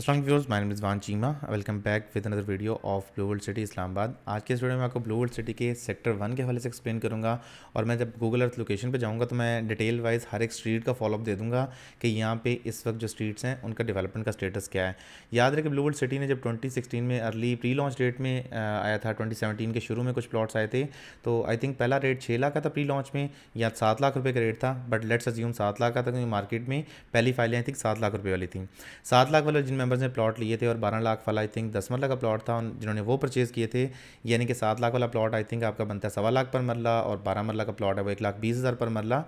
Aslam viewers my name Cheema welcome back with another video of Blue world City Islamabad आज के इस video में आपको ब्लू वर्ल्ड सिटी के सेक्टर वन के हवाले से एक्सप्लेन करूँगा और मैं जब गूगल अर्थ लोकेशन पे जाऊँगा तो मैं डिटेल वाइज हर एक स्ट्रीट का फॉलोअप दे दूँगा कि यहाँ पे इस वक्त जो स्ट्रीट्स हैं उनका डेवलपमेंट का स्टेटस क्या है याद रखें ब्लू वर्ल्ड सिटी ने जब ट्वेंटी में अर्ली प्री लॉन्च डेट में आया था ट्वेंटी के शुरू में कुछ प्लाट्स आए थे तो आई थिंक पहला रेट छः लाख का था प्री लॉन्च में या सात लाख रुपये का रेट था बट लेट्स अज्यूम सात लाख का था क्योंकि मार्केट में पहली फाइलें आई थिंक सात लाख रुपये वाली थी सात लाख वाले जिनमें मेंबर्स ने प्लॉट लिए थे और बारह लाख वाला आई थिंक दस मरला मतलब का प्लॉट था जिन्होंने वो परचेज़ किए थे यानी कि सात लाख वाला प्लॉट आई थिंक आपका बनता है सवा लाख पर मरला और बारह मरला का प्लॉट है वो एक लाख बीस हज़ार पर मरला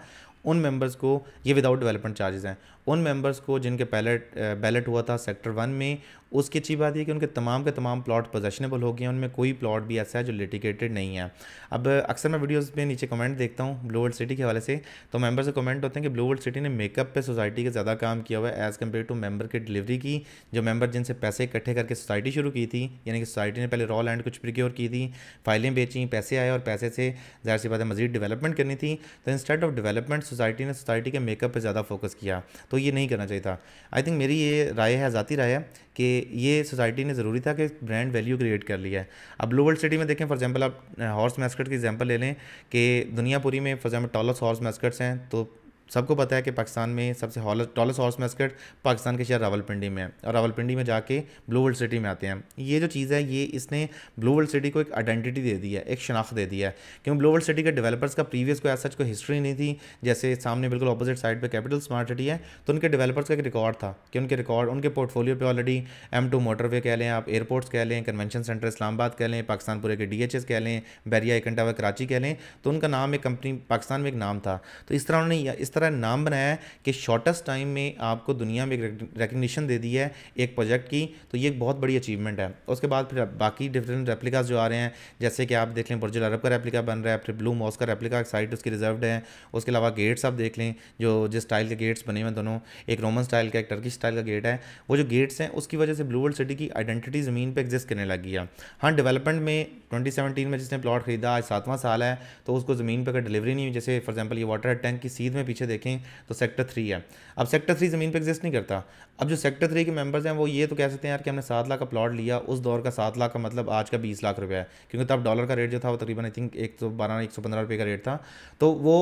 उन मेंबर्स को ये विदाउट डेवलपमेंट चार्जेस हैं उन मेंबर्स को जिनके पैलेट बैलेट हुआ था सेक्टर वन में उसकी अच्छी बात यह कि उनके तमाम के तमाम प्लॉट पोजेशनेबल हो गए हैं उनमें कोई प्लॉट भी ऐसा है जो लिटिकेटेड नहीं है अब अक्सर मैं वीडियोस में नीचे कमेंट देखता हूँ ब्लू वर्ल्ड सिटी के हवाले से तो मेंबर से कमेंट होते हैं कि ब्लू वर्ल्ड सिटी ने मेकअप पे सोसाइटी का ज़्यादा काम किया हुआ है एज़ कम्पेयर टू मेम्बर की डिलीवरी की जो मेम्बर जिनसे पैसे इकट्ठे करके सोसाइटी शुरू की थी यानी कि सोसाइटी ने पहले रॉ लैंड कुछ प्रिक्योर की थी फाइलें बेची पैसे आए और पैसे से ज़ाहिर सी बात है मजीद डेवलपमेंट करनी थी तो इंस्टेड ऑफ डेवलपमेंट सोसाइटी ने सोसाइटी के मेकअप पे ज़्यादा फोकस किया तो ये नहीं करना चाहिए था आई थिंक मेरी ये राय है ज़ाती राय है कि ये सोसाइटी ने ज़रूरी था कि ब्रांड वैल्यू क्रिएट कर लिया है अब ब्लू वर्ल्ड सिटी में देखें फॉर एग्जाम्पल आप हॉर्स मैस्कट की एग्जाम्पल ले लें कि दुनिया पूरी में for example tallest horse mascots हैं तो सबको पता है कि पाकिस्तान में सबसे टॉलस हॉर्स मस्कट पाकिस्तान के शहर रावलपिंडी में है और रावलपिंडी में जाके ब्लू वर्ल्ड सिटी में आते हैं ये जो चीज़ है ये इसने ब्लू वर्ल्ड सिटी को एक आइडेंटिटी दे दी है एक शनाख्त दे दी है क्योंकि ब्लू वर्ल्ड सिटी के डेवलपर्स का प्रीवियस कोई सच कोई हिस्ट्री नहीं थी जैसे सामने बिल्कुल अपोजिट साइड पर कैपिटल स्मार्ट सिटी है तो उनके डेवलपर्स का एक रिकॉर्ड था कि उनके रिकॉर्ड उनके पोर्टफोलियो पर ऑलरेडी एम टू मोटरवे कह लें आप एयरपोर्ट्स कह लें कन्वेंशन सेंटर इस्लामाबाद कह लें पाकिस्तान पूरे के डी एच एस कह लें बैरिया एकंटावा कराची कह लें तो उनका नाम एक कंपनी पाकिस्तान में एक नाम था तो इस तरह उन्होंने इस तरह तरह नाम बनाया है कि शॉर्टेस्ट टाइम में आपको दुनिया में एक रिकग्निशन दे दी है एक प्रोजेक्ट की तो ये एक बहुत बड़ी अचीवमेंट है उसके बाद फिर बाकी डिफरेंट रेप्लिकाज जो आ रहे हैं जैसे कि आप देख लें बुर्जुल अरब का रेप्लिका बन रहा है फिर ब्लू मॉस का रेप्लिका साइट उसकी रिजर्व है उसके अलावा गेट्स आप देख लें जो जिस स्टाइल के गेट्स बने हुए दोनों एक रोमन स्टाइल का एक टर्की स्टाइल का गेट है वो जो गेट्स हैं उसकी वजह से ब्लू वर्ल्ड सिटी की आइडेंटिटी ज़मीन पर एग्जिस्ट करने लगी है हाँ डेवलपमेंट में 2017 में जिसने प्लॉट खरीदा आज सातवां साल है तो उसको ज़मीन पर अगर डिलीवरी नहीं हुई जैसे फॉर एग्जाम्पल ये वाटर टैंक की सीध में पीछे देखें तो सेक्टर थ्री है अब सेक्टर थ्री ज़मीन पर एग्जिस्ट नहीं करता अब जो सेक्टर थ्री के मेंबर्स हैं वो ये तो कह सकते हैं यार कि हमने सात लाख का प्लॉट लिया उस दौर का सात लाख का मतलब आज का बीस लाख रुपया है क्योंकि तब डॉलर का रेट जो था वो तकरीबन आई थिंक एक सौ बारह एक सौ पंद्रह रुपये का रेट था तो वो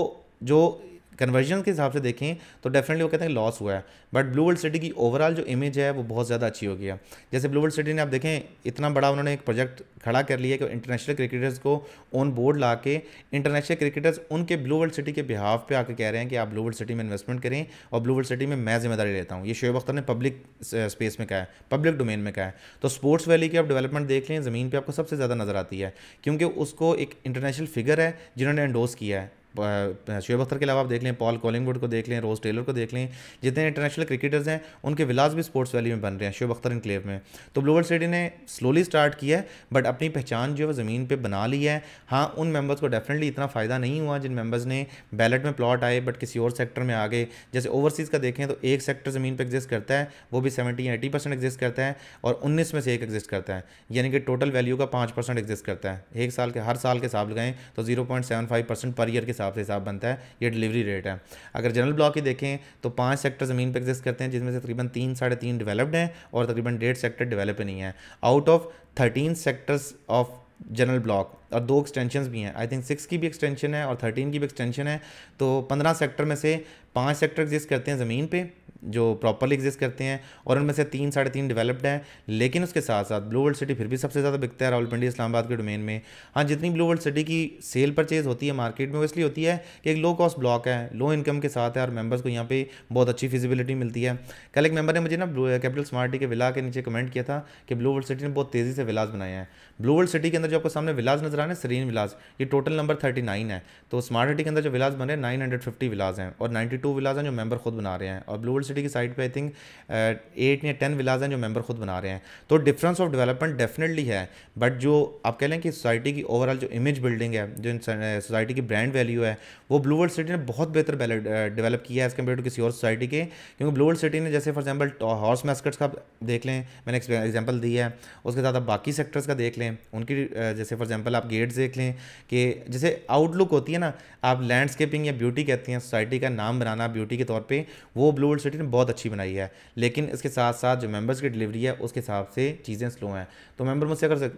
जो कन्वर्जन के हिसाब से देखें तो डेफिनेटली वो कहते हैं लॉस हुआ है बट ब्लू वर्ल्ड सिटी की ओवरऑल जो इमेज है वो बहुत ज़्यादा अच्छी हो गया जैसे ब्लू वर्ल्ड सिटी ने आप देखें इतना बड़ा उन्होंने एक प्रोजेक्ट खड़ा कर लिया कि इंटरनेशनल क्रिकेटर्स को ऑन बोर्ड ला के इंटरनेशनल क्रिकेटर्स उनके ब्लू वर्ल्ड सिटी के बिहाफ पे आकर कह रहे हैं कि आप ब्लू वर्ल्ड सिटी में इन्वेस्टमेंट करें और ब्लू वर्ल्ड सिटी में मैं जिम्मेदारी लेता हूँ ये शोएब अख्तर ने पब्लिक स्पेस uh, में कहा है पब्लिक डोमेन में कहा है तो स्पोर्ट्स वैली की आप डेवलपमेंट देख लें ज़मीन पर आपको सबसे ज़्यादा नज़र आती है क्योंकि उसको एक इंटरनेशनल फिगर है जिन्होंने एंडोस किया है शुएब अख्तर के अलावा आप देख लें पॉल कॉलिंगवुड को देख लें रोज टेलर को देख लें जितने इंटरनेशनल क्रिकेटर्स हैं उनके विलास भी स्पोर्ट्स वैली में बन रहे हैं शुएब अख्तर इनक्लेव में तो ग्लोबल स्टेडियम ने स्लोली स्टार्ट किया है बट अपनी पहचान जो है ज़मीन पर बना ली है हाँ उन मेम्बर्स को डेफिनेटली इतना फ़ायदा नहीं हुआ जिन मेम्बर्स ने बैलेट में प्लॉट आए बट किसी और सेक्टर में आ गए जैसे ओवरसीज़ का देखें तो एक सेक्टर ज़मीन पर एग्जिस्ट करता है वो भी सेवेंटी या एटी परसेंट एग्जिस्ट करता है और उन्नीस में से एक एग्जिस्ट करता है यानी कि टोटल वैल्यू का पाँच परसेंट एग्जिस्ट करता है एक साल के हर साल के हिसाब लगाएं तो zero point seven five percent per year के हिसाब हिसाब से हिसाब बनता है ये डिलीवरी रेट है अगर जनरल ब्लॉक की देखें तो पांच सेक्टर ज़मीन पर एग्जिस्ट करते हैं जिसमें से तकरीबन तीन साढ़े तीन डेवलप्ड हैं और तकरीबन डेढ़ सेक्टर डेवलप नहीं है out of thirteen sectors of general block और दो एक्सटेंशन भी हैं आई थिंक सिक्स की भी एक्सटेंशन है और थर्टीन की भी एक्सटेंशन है तो पंद्रह सेक्टर में से पाँच सेक्टर एग्जिस्ट करते हैं ज़मीन पर जो प्रॉपरली एग्जिस्ट करते हैं और उनमें से तीन साढ़े तीन डेवलप्ड हैं लेकिन उसके साथ साथ ब्लू वर्ल्ड सिटी फिर भी सबसे ज़्यादा बिकता है रावलपिंडी इस्लामाबाद के डोमेन में हाँ जितनी ब्लू वर्ल्ड सिटी की सेल परचेज होती है मार्केट में वो इसलिए होती है कि एक लो कॉस्ट ब्लॉक है लो इनकम के साथ है और मेम्बर्स को यहाँ पर बहुत अच्छी फिजिबिलिटी मिलती है कल एक मेम्बर ने मुझे ना कैपिटल स्मार्ट के विला के नीचे कमेंट किया था कि ब्लू वर्ल्ड सिटी ने बहुत तेज़ी से विलाज बनाया है ब्लू वर्ल्ड सिटी के अंदर जो आपको सामने विलाज नजर कराना है सरीन विलास ये टोटल नंबर थर्टी नाइन है तो स्मार्ट सिटी के अंदर जो विलास बन रहे हैं नाइन हंड्रेड फिफ्टी विलास हैं और नाइन्टी टू विलास हैं जो मेंबर खुद बना रहे हैं और ब्लू वर्ल्ड सिटी की साइड पर आई थिंक एट या टेन विलास हैं जो मेंबर खुद बना रहे हैं तो डिफरेंस ऑफ डेवलपमेंट डेफिनेटली है बट जो आप कह लें कि सोसाइटी की ओवरऑल जो इमेज बिल्डिंग है जो सोसाइटी uh, की ब्रांड वैल्यू है वो ब्लू वर्ल्ड सिटी ने बहुत बेहतर डेवलप uh, किया है एज़ कम्पेयर टू किसी और सोसाइटी के क्योंकि ब्लू वर्ल्ड सिटी ने जैसे फॉर एग्जाम्पल हॉर्स मैस्कट्स का देख लें मैंने एग्जाम्पल दी है उसके साथ आप बाकी सेक्टर्स का देख लें उनकी uh, जैसे फॉर एग्जाम्पल आप गेट्स देख लें कि जैसे आउटलुक होती है ना आप लैंडस्केपिंग या ब्यूटी कहते हैं सोसाइटी का नाम बनाना ब्यूटी के तौर पे वो ब्लू वर्ल्ड सिटी ने बहुत अच्छी बनाई है लेकिन इसके साथ साथ जो मेंबर्स की डिलीवरी है उसके हिसाब से चीज़ें स्लो हैं तो मेंबर मुझसे अगर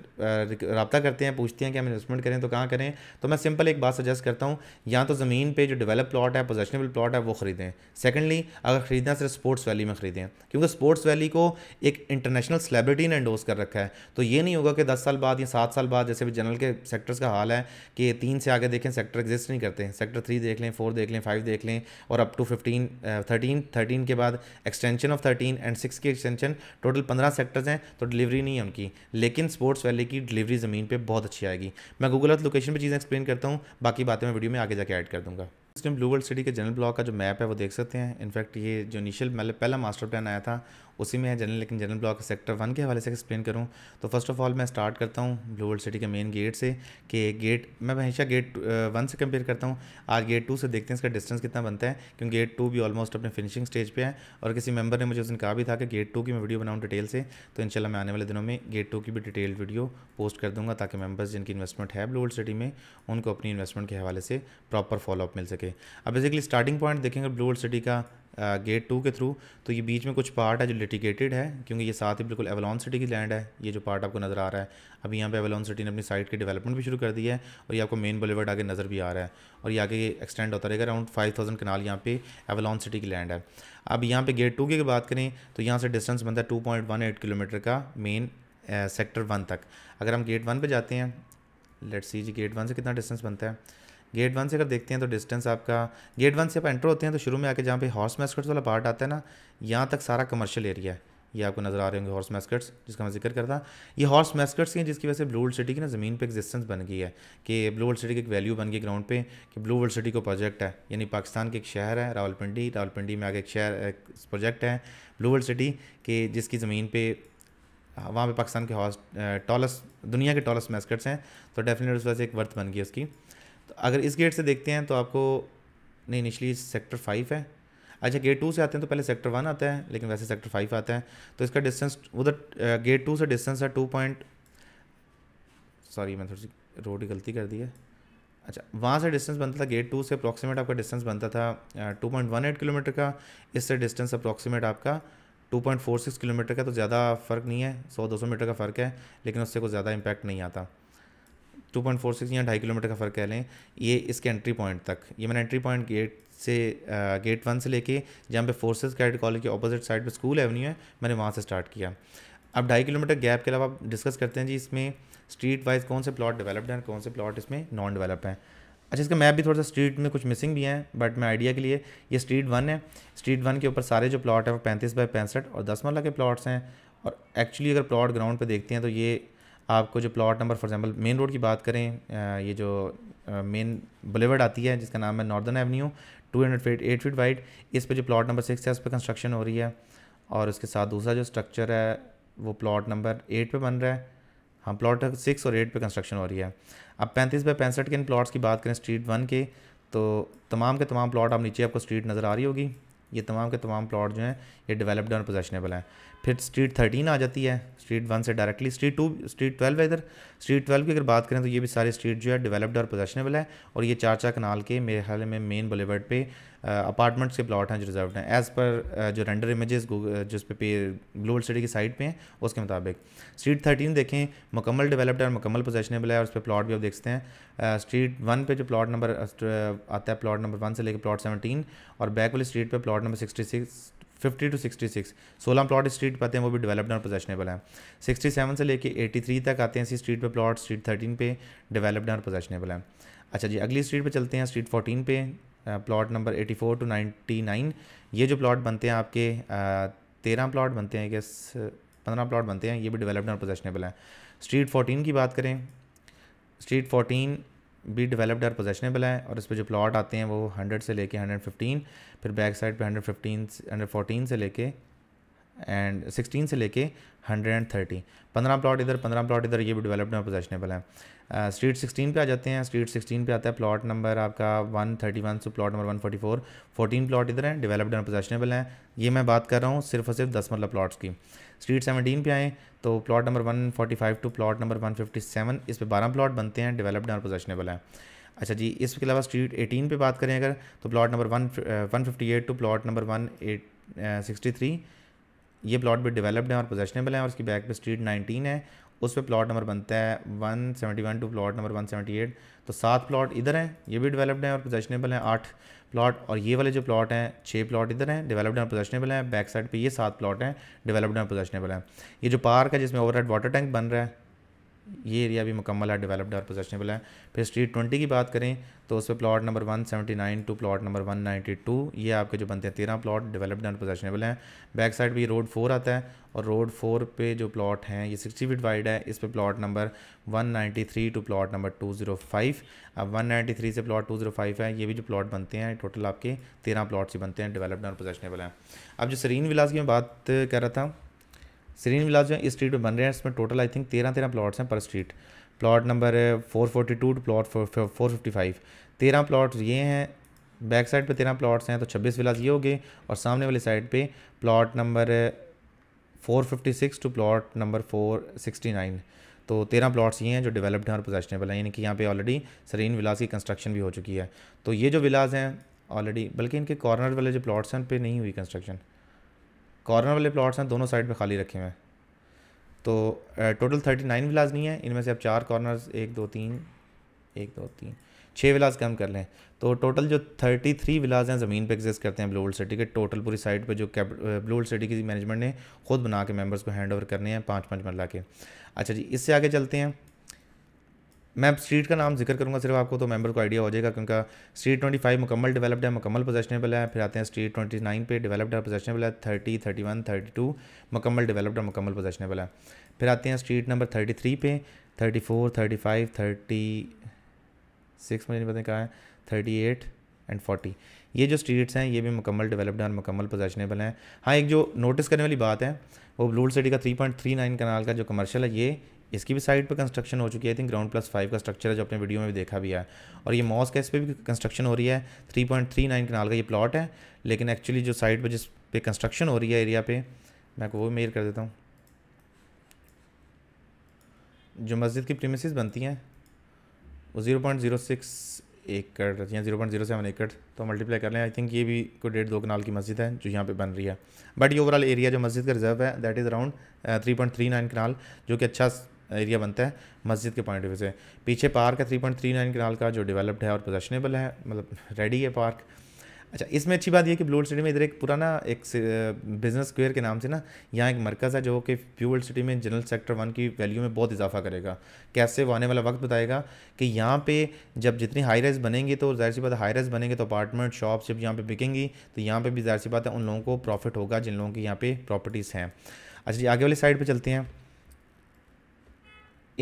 रबता करते हैं पूछते हैं कि हम इन्वेस्टमेंट करें तो कहाँ करें तो मैं सिंपल एक बात सजेस्ट करता हूँ या तो ज़मीन पर जो डेवलप प्लाट है पोजेशनेबल प्लाट है वो ख़रीदें सेकेंडली अगर ख़रीदना सिर्फ स्पोर्ट्स वैली में ख़रीदें क्योंकि स्पोर्ट्स वैली को एक इंटरनेशनल सेलिब्रिटी ने एंडोस कर रखा है तो ये नहीं होगा कि दस साल बाद या सात साल बाद जैसे भी जनरल के सेक्टर्स का हाल है कि तीन से आगे देखें सेक्टर एग्जिस्ट नहीं करते सेक्टर थ्री देख लें फोर देख लें फाइव देख लें और up to fifteen thirteen thirteen के बाद extension of thirteen and six की एक्सटेंशन टोटल पंद्रह सेक्टर्स हैं तो डिलीवरी नहीं है उनकी लेकिन स्पोर्ट्स वैली की डिलीवरी ज़मीन पर बहुत अच्छी आएगी मैं गूगल अर्थ लोकेशन पर चीज़ें एक्सप्लेन करता हूँ बाकी बातें मैं वीडियो में आगे जाकर ऐड कर दूँगा इसमें ब्लू वर्ल्ड सिटी के जनरल ब्लॉक का जो मैप है वो देख सकते हैं इनफैक्ट ये जो इनिशियल पहला मास्टर प्लान आया था उसी में है जनरल लेकिन जनरल ब्लॉक सेक्टर वन के हवाले से एक्सप्लेन करूँ तो फर्स्ट ऑफ ऑल मैं स्टार्ट करता हूँ ब्लू वर्ल्ड सिटी के मेन गेट से कि गेट मैं हमेशा गेट वन uh, से कंपेयर करता हूँ आज गेट टू से देखते हैं इसका डिस्टेंस कितना बनता है क्योंकि गेट टू भी ऑलमोस्ट अपने फिनिशिंग स्टेज पर है और किसी मेम्बर ने मुझे उस दिन कहा भी था कि गेट टू की मैं वीडियो बनाऊँ डिटेल से तो इनशाला मैं आने वाले दिनों में गेट टू की भी डिटेल वीडियो पोस्ट कर दूँगा ताकि मेम्बर्स जिनकी इन्वेस्टमेंट है ब्लू वर्ल्ड सिटी में उनको अपनी इन्वेस्टमेंट के हवाले से प्रॉपर फॉलोअप मिल सके अब बेसिकली स्टार्टिंग पॉइंट देखेंगे ब्लू वर्ल्ड सिटी का गेट uh, टू के थ्रू तो ये बीच में कुछ पार्ट है जो लिटिगेटेड है क्योंकि ये साथ ही बिल्कुल एवलॉन सिटी की लैंड है ये जो पार्ट आपको नज़र आ रहा है अभी यहाँ पे एवलॉन सिटी ने अपनी साइट की डेवलपमेंट भी शुरू कर दी है और ये आपको मेन बुलेवर्ड आगे नज़र भी आ रहा है और ये आगे एक्सटेंड होता रहेगा अराउंड फाइव थाउजेंड कनाल यहाँ पे एवलॉन सिटी की लैंड है अब यहाँ पर गेट टू की बात करें तो यहाँ से डिस्टेंस बनता है two point one eight kilometre का मेन सेक्टर वन तक अगर हम गेट वन पर जाते हैं लेट्स सी जी गेट वन से कितना डिस्टेंस बनता है गेट वन से अगर देखते हैं तो डिस्टेंस आपका गेट वन से आप एंटर होते हैं तो शुरू में आके जहाँ पे हॉर्स मैस्कट्स वाला पार्ट आता है ना यहाँ तक सारा कमर्शियल एरिया है ये आपको नज़र आ रहे होंगे हॉर्स मैस्कट्स जिसका मैं जिक्र करता ये हॉर्स मैस्कट्स हैं जिसकी वजह से ब्लू वर्ल्ड सिटी की ना ज़मीन पे एक्जिस्टेंस बन गई है कि ब्लू वर्ल्ड सिटी की एक वैल्यू बन गई ग्राउंड पे कि ब्लू वर्ल्ड सिटी को प्रोजेक्ट है यानी पाकिस्तान के एक शहर है रावलपिंडी रावलपिंडी में आगे एक शहर एक प्रोजेक्ट है ब्लू वर्ल्ड सिटी के जिसकी ज़मीन पर वहाँ पर पाकिस्तान के हॉर्स टॉलस दुनिया के टॉलस मैस्कट्स हैं तो डेफिनेट उस वजह से एक वर्थ बन गई उसकी तो अगर इस गेट से देखते हैं तो आपको नहीं निचली सेक्टर फाइव है अच्छा गेट टू से आते हैं तो पहले सेक्टर वन आता है लेकिन वैसे सेक्टर फाइव आता है तो इसका डिस्टेंस उधर गेट टू से डिस्टेंस है टू पॉइंट सॉरी मैं थोड़ी सी रोड की गलती कर दी है अच्छा वहाँ से डिस्टेंस बनता था गेट टू से अप्रॉक्सीमेट आपका डिस्टेंस बनता था two point one eight kilometre का इससे डिस्टेंस अप्रॉक्सीमेट आपका two point four six kilometre का तो ज़्यादा फ़र्क नहीं है सौ दो सौ मीटर का फ़र्क है लेकिन उससे कुछ ज़्यादा इम्पैक्ट नहीं आता टू पॉइंट फोर सिक्स या ढाई किलोमीटर का फ़र्क कह लें ये इसके एंट्री पॉइंट तक ये मैंने एंट्री पॉइंट गेट से गेट वन से लेके जहाँ पे फोर्सेस कैडेट कॉलेज के अपोजिट साइड पे स्कूल एवेन्यू है मैंने वहाँ से स्टार्ट किया अब ढाई किलोमीटर गैप के अलावा आप डिस्कस करते हैं जी इसमें स्ट्रीट वाइज कौन से प्लॉट डेवलप्ड हैं कौन से प्लॉट इसमें नॉन डेवलप हैं अच्छा इसका मैप भी थोड़ा सा स्ट्रीट में कुछ मिसिंग भी हैं बट मैं आइडिया के लिए ये स्ट्रीट वन है स्ट्रीट वन के ऊपर सारे जो प्लॉट हैं वो पैंतीस बाई पैंसठ और दस मरला के प्लॉट्स हैं और एक्चुअली अगर प्लॉट ग्राउंड पर देखते हैं तो ये आपको जो plot number for example main road की बात करें ये जो मेन बुलेवर्ड आती है जिसका नाम है northern avenue two hundred feet eight feet wide इस पर जो प्लॉट नंबर सिक्स है उस पर कंस्ट्रक्शन हो रही है और उसके साथ दूसरा जो स्ट्रक्चर है वो प्लॉट नंबर एट पे बन रहा है हाँ प्लॉट सिक्स और एट पे कंस्ट्रक्शन हो रही है अब पैंतीस बाई पैंसठ के इन प्लॉट्स की बात करें स्ट्रीट वन के तो तमाम के तमाम प्लॉट आप नीचे आपको स्ट्रीट नज़र आ रही होगी ये तमाम के तमाम प्लॉट जो हैं ये डेवलप्ड और पोजेशनेबल हैं फिर स्ट्रीट थर्टीन आ जाती है स्ट्रीट वन से directly street two street twelve है इधर स्ट्रीट ट्वेल्व की अगर बात करें तो ये भी सारी स्ट्रीट जो है डेवलप्ड और पोजेशनेबल है और ये चार चार कनाल के मेरे ख्याल में मेन बुलेवर्ड पर अपार्टमेंट्स के प्लाट हैं जो रिजर्व हैं एज़ पर जो रेंडर इमेजेस जिस पे पे सिटी की साइट पे हैं उसके मुताबिक स्ट्रीट थर्टीन देखें मुकम्मल डेवलप्ड और मुकम्मल पोजेशनेबल है और उस पर प्लाट भी आप देखते हैं स्ट्रीट वन पे जो प्लाट नंबर आता है प्लाट नंबर वन से लेकर प्लाट सेवनटीन और बैक वाली स्ट्रीट पर plot number sixty six fifty two sixty six सोलह प्लॉट स्ट्रीट पर आते हैं वो भी डेवलप्ड और पोजेशनेबल हैं सिक्सटी सेवन से लेके एटी थ्री तक आते हैं इसी स्ट्रीट पे प्लॉट स्ट्रीट थर्टीन पे डेवलप्ड और पोजेशनेबल हैं अच्छा जी अगली स्ट्रीट पे चलते हैं स्ट्रीट फोर्टीन पे प्लॉट नंबर 84 टू नाइन्टी ये जो प्लॉट बनते हैं आपके तेरह प्लॉट बनते हैं गैस पंद्रह प्लॉट बनते हैं ये भी डेवलप्ड और पोजेशनेबल है स्ट्रीट फोर्टीन की बात करें स्ट्रीट फोर्टीन भी डेवलप्ड और पोजेशनेबल है और इस पर जो प्लॉट आते हैं वो हंड्रेड से लेके हंड्रेड फिफ्टीन फिर बैक साइड पे हंड्रेड फिफ्टीन हंड्रेड फोर्टीन से लेके एंड सिक्सटीन से लेके हंड्रेड एंड थर्टी पंद्रह प्लॉट इधर पंद्रह प्लॉट इधर ये भी डेवलप्ड में पोजेशनेबल है स्ट्रीट सिक्सटीन पे आ जाते हैं स्ट्रीट सिक्सटीन पे आता है प्लॉट नंबर आपका one thirty one so plot number one forty four fourteen plot इधर हैं डेवलप्ड एंड पोजेशनेबल हैं ये मैं बात कर रहा हूँ सिर्फ और सिर्फ दस मरला मतलब प्लॉट्स की स्ट्रीट सेवनटीन पे आएँ तो plot number one forty five to plot number one fifty seven इस पर बारह प्लॉट बनते हैं डेवलप्ड और पोजेशनेबल है अच्छा जी इसके अलावा स्ट्रीट एटीन पे बात करें अगर तो plot number one one fifty eight to plot number one eight sixty three ये प्लॉट भी डेवलप्ड है और पोजेशनेबल है और उसकी बैक पे स्ट्रीट 19 है उस पर प्लॉट नंबर बनता है 171 टू प्लॉट नंबर 178 तो सात प्लॉट इधर हैं ये भी डेवलप्ड हैं और पोजेशनेबल हैं आठ प्लॉट और ये वाले जो प्लॉट हैं छः प्लॉट इधर हैं डेवलप्ड और पोजेशनेबल हैं बैक साइड पर ये सात प्लॉट हैं डेवलप्ड और पोजेशनेबल हैं ये जो पार्क है जिसमें ओवर वाटर टैंक बन रहा है ये एरिया भी मुकम्मल है डेवलप्ड और पोजेशनेबल है फिर स्ट्रीट ट्वेंटी की बात करें तो उस पर plot number one seventy nine to plot number one ninety two ये आपके जो बनते हैं तेरह प्लाट डेवलप्ड और पोजेशनेबल हैं बैक साइड भी रोड फोर आता है और रोड फोर पे जो प्लाट हैं ये सिक्सटी फीट वाइड है इस पर plot number one ninety three to plot number two zero five अब वन नाइनटी थ्री से प्लाट टू ज़ीरो फाइव है ये भी जो प्लाट बनते हैं टोटल आपके तेरह प्लाट्स ही बनते हैं डेवलप्ड और पोजेशनेबल हैं अब जो सरीन विलास की मैं बात कर रहा था श्रीन विलास जो है इस स्ट्रीट पर बन रहे हैं इसमें टोटल आई थिंक तेरह तेरह प्लॉट्स हैं पर street plot number four forty two to plot four fifty five तेरह प्लॉट ये हैं बैक साइड पे तेरह प्लॉट्स हैं तो छब्बीस विलास ये हो गए और सामने वाली साइड पे plot number four fifty six to plot number four sixty nine तो तेरह प्लॉट्स ये हैं जो डेवलप्ड हैं और पोजेशनेबल हैं यानी कि यहाँ पे ऑलरेडी सरीन विलास की कंस्ट्रक्शन भी हो चुकी है तो ये जो विलास हैं ऑलरेडी बल्कि इनके कॉर्नर वाले जो प्लॉट्स हैं उन पर नहीं हुई कंस्ट्रक्शन कॉर्नर वाले प्लॉट्स हैं दोनों साइड पे खाली रखे हुए हैं तो टोटल थर्टी नाइन विलाज नहीं है इनमें से आप चार कॉर्नर्स एक दो तीन एक दो तीन छः विलाज कम कर लें तो टोटल जो थर्टी थ्री विलाज हैं ज़मीन पे एग्जिस्ट करते हैं ब्लू सिटी के टोटल पूरी साइड पे जो कैप ब्लू सिटी की मैनेजमेंट ने खुद बना के मेंबर्स को हैंड ओवर करने हैं पाँच पाँच मरला के अच्छा जी इससे आगे चलते हैं मैं स्ट्रीट का नाम जिक्र करूँगा सिर्फ आपको तो मेंबर को आइडिया हो जाएगा क्योंकि स्ट्रीट ट्वेंटी फाइव मुकम्मल डेवलप्ड है मुकम्मल पोजेशनेबल है फिर आते हैं स्ट्रीट ट्वेंटी नाइन पे डेवलप्ड है पोजेशनेबल है thirty thirty one thirty two मुकम्मल डेवलप्ड है मुकम्मल पोजेशनेबल है फिर आते हैं स्ट्रीट नंबर थर्टी थ्री पे thirty four thirty five thirty six मुझे नहीं पता कहाँ है थर्टी एट एंड फोर्टी ये जो स्ट्रीट्स हैं ये भी मुकम्मल डेवलप्ड और मुकम्मल पोजेशनेबल हैं हाँ एक जो नोटिस करने वाली बात है वो ब्लूड सिटी का three point three nine kanal का जो कमर्शल है ये इसकी भी साइड पर कंस्ट्रक्शन हो चुकी है I think ground plus five का स्ट्रक्चर है जो अपने वीडियो में भी देखा भी है और ये मॉस कैस पर भी कंस्ट्रक्शन हो रही है three point three nine kanal का ये प्लॉट है लेकिन एक्चुअली जो साइड पर जिस पे कंस्ट्रक्शन हो रही है एरिया पे मैं वो मेयर कर देता हूँ जो मस्जिद की प्रीमिस बनती हैं वो ज़ीरो पॉइंट ज़ीरो सिक्स एकड़ या ज़ीरो पॉइंट जीरो सेवन एकड़ तो मल्टीप्लाई कर लें आई थिंक ये भी कोई डेढ़ दो कनाल की मस्जिद है जो यहाँ पे बन रही है बट ये ओवरऑल एरिया जो मस्जिद का रिजर्व है that is around three point three nine kanal जो कि अच्छा एरिया बनता है मस्जिद के पॉइंट ऑफ व्यू से पीछे पार्क है three point three nine kanal का जो डेवलप्ड है और पोजेशनेबल है मतलब रेडी है पार्क अच्छा इसमें अच्छी बात यह कि ब्लू सिटी में इधर एक पुराना एक बिजनेस स्क्वेयर के नाम से ना यहाँ एक मरकज़ है जो कि ब्लू सिटी में जनरल सेक्टर वन की वैल्यू में बहुत इजाफा करेगा कैसे वो आने वाला वक्त बताएगा कि यहाँ पे जब जितनी हाई राइज बनेंगे तो जाहिर सी बात हाई राइज बनेंगे तो अपार्टमेंट शॉप्स जब यहाँ पर बिकेंगी तो यहाँ पर भी जाहिर सी बात है उन लोगों को प्रॉफिट होगा जिन लोगों की यहाँ पर प्रॉपर्टीज़ हैं अच्छा जी आगे वाली साइड पर चलते हैं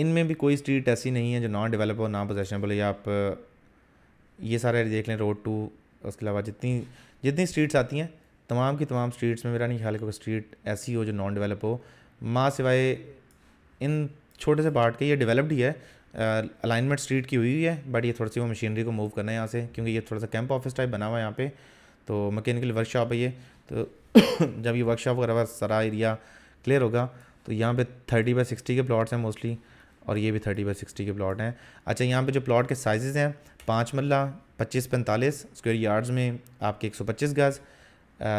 इनमें भी कोई स्ट्रीट ऐसी नहीं है जो नॉन डेवलप हो ना पोजेशनेबल या आप ये सारे देख लें रोड टू उसके अलावा जितनी जितनी स्ट्रीट्स आती हैं तमाम की तमाम स्ट्रीट्स में मेरा नहीं ख्याल कोई स्ट्रीट ऐसी हो जो नॉन डेवलप हो माँ सिवाय इन छोटे से पार्ट के ये डेवलप्ड ही है अलाइनमेंट स्ट्रीट की हुई है बट ये थोड़ी सी वो मशीनरी को मूव करना है यहाँ से क्योंकि ये थोड़ा सा कैंप ऑफिस टाइप बना हुआ है यहाँ पे तो मैकेनिकल वर्कशॉप है ये तो जब ये वर्कशॉप वगैरह सारा एरिया क्लियर होगा तो यहाँ पे थर्टी बाई सिक्सटी के प्लॉट्स हैं मोस्टली और ये भी थर्टी बाई सिक्सटी के प्लॉट हैं अच्छा यहाँ पे जो प्लॉट के साइजेस हैं पाँच मल्ला पच्चीस पैंतालीस स्क्वायर यार्ड्स में आपके एक सौ पच्चीस गज़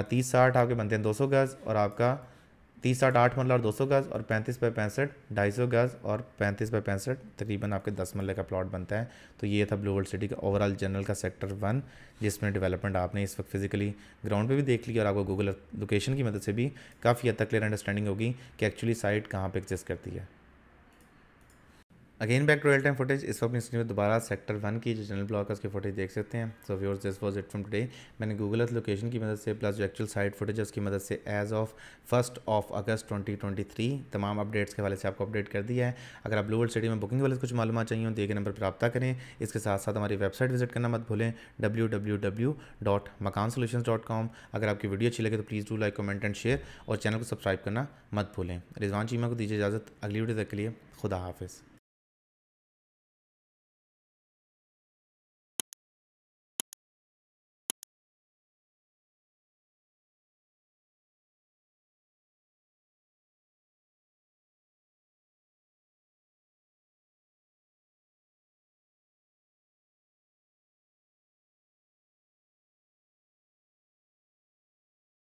तीस साठ आपके बनते हैं दो सौ गज़ और आपका तीस साठ आठ मरला और दो सौ गज़ और पैंतीस बाई पैंसठ ढाई सौ गज़ और पैंतीस बाई पैंसठ तकरीबन आपके दस मल्ले का प्लॉट बनता है तो ये था ब्लू वर्ल्ड सिटी का ओवरऑल जनरल का सेक्टर वन जिसमें डेवलपमेंट आपने इस वक्त फिजिकली ग्राउंड पे भी देख ली और आपको गूगल लोकेशन की मदद से भी काफ़ी हद तक क्लियर अंडरस्टैंडिंग होगी कि एक्चुअली साइट कहाँ पर एग्जिस्ट करती है again back to real time footage इस वक्त इसमें दोबारा सेक्टर वन की जो जनरल ब्लॉक है उसकी फुटेज देख सकते हैं so viewers this was it from today मैंने गूगल अर्थ लोकेशन की मदद से प्लस जो एक्चुअल साइट फुटेज है उसकी मदद से as of first of August 2023 तमाम अपडेट्स के हवाले से आपको अपडेट कर दिया है अगर आप ब्लू वर्ल्ड सिटी में बुकिंग वाले कुछ मालूम चाहिए हो देखे नंबर पर रब्ता करें इसके साथ साथ हमारी वेबसाइट विजिट करना मत भूलें W W W dot Makaan solution dot com अगर आपकी वीडियो अच्छी लगे तो please do like comment and share और चैनल को सब्सक्राइब करना मत भूलें रिजवान चीमा को दीजिए इजाज़त अगली वीडियो तक के लिए खुदा हाफिज़